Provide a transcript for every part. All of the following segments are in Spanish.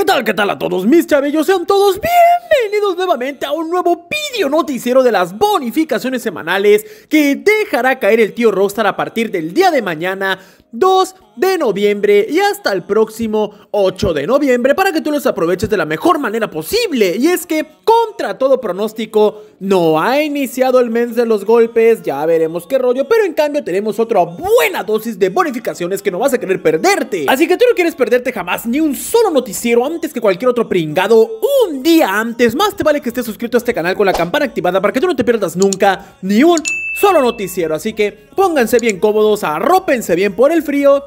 ¿Qué tal, qué tal a todos mis chavillos? Sean todos bienvenidos nuevamente a un nuevo video noticiero de las bonificaciones semanales que dejará caer el tío Rockstar a partir del día de mañana 2 de noviembre y hasta el próximo 8 de noviembre para que tú los aproveches de la mejor manera posible. Y es que, contra todo pronóstico, no ha iniciado el mes de los golpes, ya veremos qué rollo, pero en cambio tenemos otra buena dosis de bonificaciones que no vas a querer perderte. Así que tú no quieres perderte jamás ni un solo noticiero antes que cualquier otro pringado un día antes. Más te vale que estés suscrito a este canal con la campana activada para que tú no te pierdas nunca ni un solo noticiero, así que pónganse bien cómodos, arrópense bien por el frío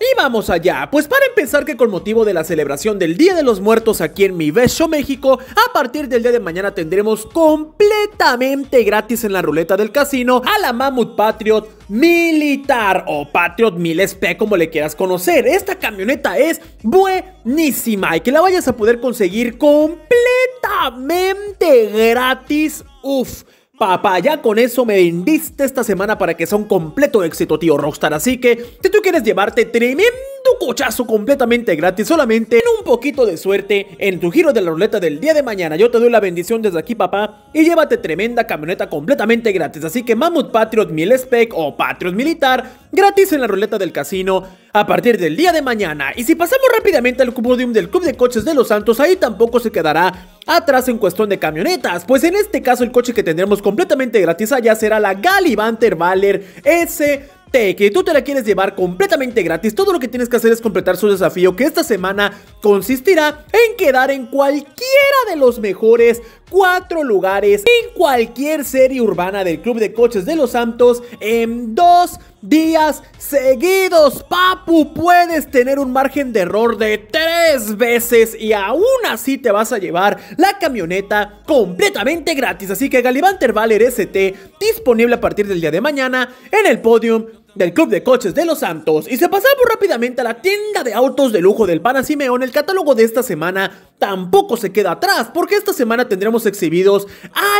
y vamos allá, pues para empezar que con motivo de la celebración del Día de los Muertos aquí en Mi Beso México, a partir del día de mañana tendremos completamente gratis en la ruleta del casino a la Mammoth Patriot Militar o Patriot Miles P, como le quieras conocer. Esta camioneta es buenísima y que la vayas a poder conseguir completamente gratis, uff Papá, ya con eso me vendiste esta semana para que sea un completo éxito, tío Rockstar. Así que, si tú quieres llevarte tremendo tu cochazo completamente gratis solamente en un poquito de suerte en tu giro de la ruleta del día de mañana. Yo te doy la bendición desde aquí, papá, y llévate tremenda camioneta completamente gratis. Así que Mammoth Patriot Mil Spec o Patriot Militar, gratis en la ruleta del casino a partir del día de mañana. Y si pasamos rápidamente al Cubodium del Club de Coches de los Santos, ahí tampoco se quedará atrás en cuestión de camionetas, pues en este caso el coche que tendremos completamente gratis allá será la Galivanter Valer S que tú te la quieres llevar completamente gratis. Todo lo que tienes que hacer es completar su desafío que esta semana consistirá en quedar en cualquiera de los mejores cuatro lugares en cualquier serie urbana del Club de Coches de los Santos en dos días seguidos. Papu, puedes tener un margen de error de tres veces y aún así te vas a llevar la camioneta completamente gratis. Así que Galibanter Valer ST disponible a partir del día de mañana en el podium del Club de Coches de los Santos y se pasamos rápidamente a la tienda de autos de lujo del Pana Simeón, el catálogo de esta semana tampoco se queda atrás porque esta semana tendremos exhibidos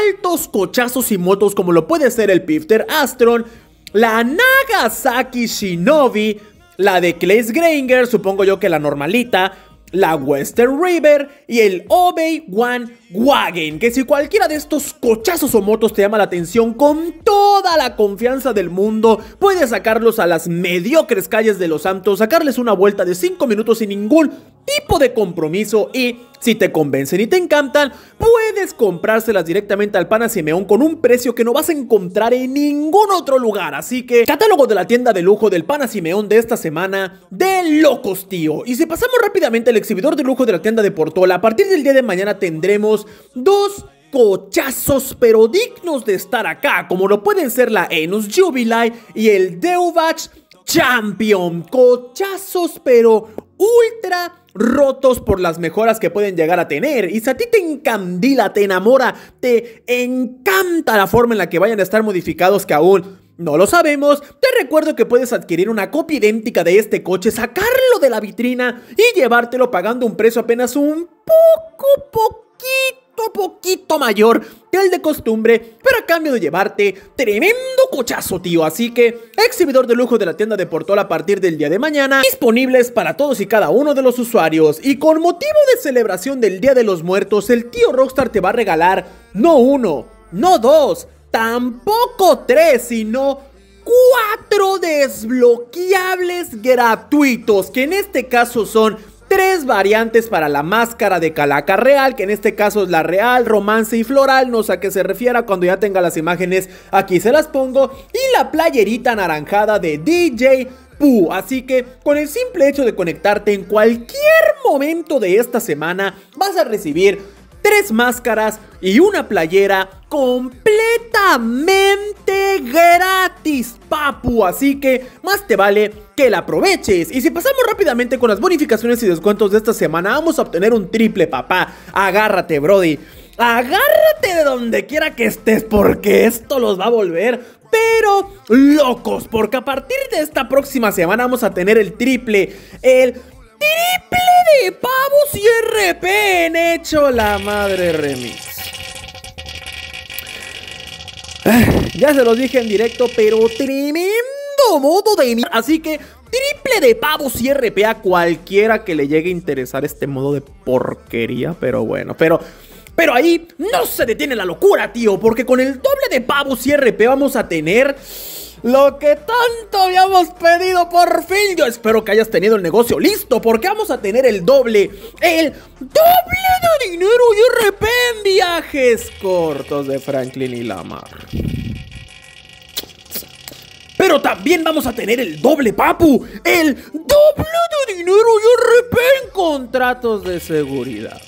altos cochazos y motos como lo puede ser el Pifter Astron, la Nagasaki Shinobi, la de Claes Granger, supongo yo que la normalita, la Western River y el Obey One Wagen. Que si cualquiera de estos cochazos o motos te llama la atención, con toda la confianza del mundo, puedes sacarlos a las mediocres calles de Los Santos, sacarles una vuelta de 5 minutos sin ningún tipo de compromiso y si te convencen y te encantan, puedes comprárselas directamente al pana con un precio que no vas a encontrar en ningún otro lugar. Así que, catálogo de la tienda de lujo del pana de esta semana, de locos, tío. Y si pasamos rápidamente al exhibidor de lujo de la tienda de Portola, a partir del día de mañana tendremos dos cochazos pero dignos de estar acá, como lo pueden ser la Enus Jubilee y el Deuvach Champion. Cochazos pero ultra rotos por las mejoras que pueden llegar a tener. Y si a ti te encandila, te enamora, te encanta la forma en la que vayan a estar modificados que aún no lo sabemos, te recuerdo que puedes adquirir una copia idéntica de este coche, sacarlo de la vitrina y llevártelo pagando un precio apenas un poco, poco mayor que el de costumbre, pero a cambio de llevarte tremendo cochazo, tío. Así que, exhibidor de lujo de la tienda de Portola a partir del día de mañana, disponibles para todos y cada uno de los usuarios. Y con motivo de celebración del Día de los Muertos, el tío Rockstar te va a regalar no uno, no dos, tampoco tres, sino cuatro desbloqueables gratuitos, que en este caso son variantes para la máscara de calaca real, que en este caso es la real, romance y floral, no sé a qué se refiera, cuando ya tenga las imágenes aquí se las pongo, y la playerita anaranjada de DJ Así que con el simple hecho de conectarte en cualquier momento de esta semana, vas a recibir tres máscaras y una playera completamente gratis, papu. Así que más te vale que la aproveches. Y si pasamos rápidamente con las bonificaciones y descuentos de esta semana, vamos a obtener un triple, papá. Agárrate, Brody. Agárrate de donde quiera que estés porque esto los va a volver pero locos, porque a partir de esta próxima semana vamos a tener el triple, el triple de pavos y RP en hecho la madre remix. Ya se los dije en directo, pero tremendo modo de Así que triple de pavos y RP a cualquiera que le llegue a interesar este modo de porquería. Pero bueno, pero... Pero ahí no se detiene la locura, tío, porque con el doble de pavos y RP vamos a tener... Lo que tanto habíamos pedido por fin. Yo espero que hayas tenido el negocio listo porque vamos a tener el doble. El doble de dinero y RP cortos de Franklin y Lamar. Pero también vamos a tener el doble papu, el doble de dinero y RP contratos de seguridad.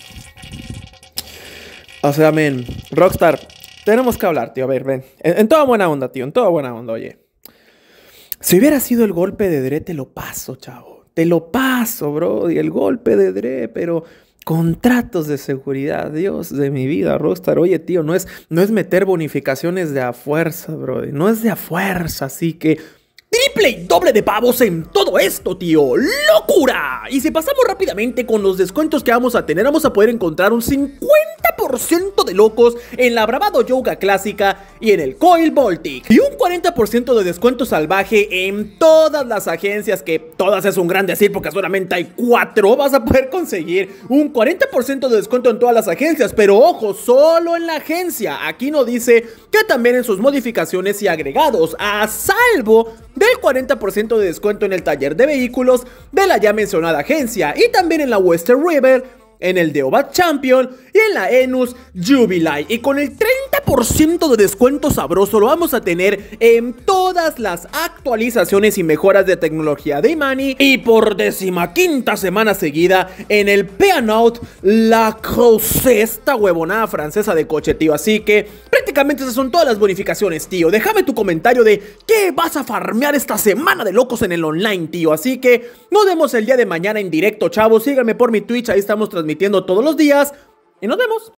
O sea, men, Rockstar, tenemos que hablar, tío. A ver, ven. En, toda buena onda, tío. En toda buena onda, oye. Si hubiera sido el golpe de Dre, te lo paso, chavo. Te lo paso, bro. Y el golpe de Dre, pero contratos de seguridad, Dios de mi vida, Rostar. Oye, tío, no es, no es meter bonificaciones de a fuerza, bro No es de a fuerza, así que. Triple y doble de pavos en todo esto, tío. ¡Locura! Y si pasamos rápidamente con los descuentos que vamos a tener, vamos a poder encontrar un 50 de locos en la Bravado Yoga Clásica y en el Coil Baltic. Y un 40% de descuento salvaje en todas las agencias, que todas es un gran decir porque solamente hay cuatro Vas a poder conseguir un 40% de descuento en todas las agencias, pero ojo, solo en la agencia. Aquí no dice que también en sus modificaciones y agregados, a salvo del 40% de descuento en el taller de vehículos de la ya mencionada agencia y también en la Western River en el Deobat Champion y en la Enus Jubilee. Y con el 30% de descuento sabroso lo vamos a tener en todas las actualizaciones y mejoras de tecnología de Imani. Y por décima quinta semana seguida en el Peanut La Croce, esta huevonada francesa de coche, tío. Así que prácticamente esas son todas las bonificaciones, tío. Déjame tu comentario de qué vas a farmear esta semana de locos en el online, tío. Así que nos vemos el día de mañana en directo, chavos. Síganme por mi Twitch, ahí estamos transmitiendo transmitiendo todos los días. Y nos vemos.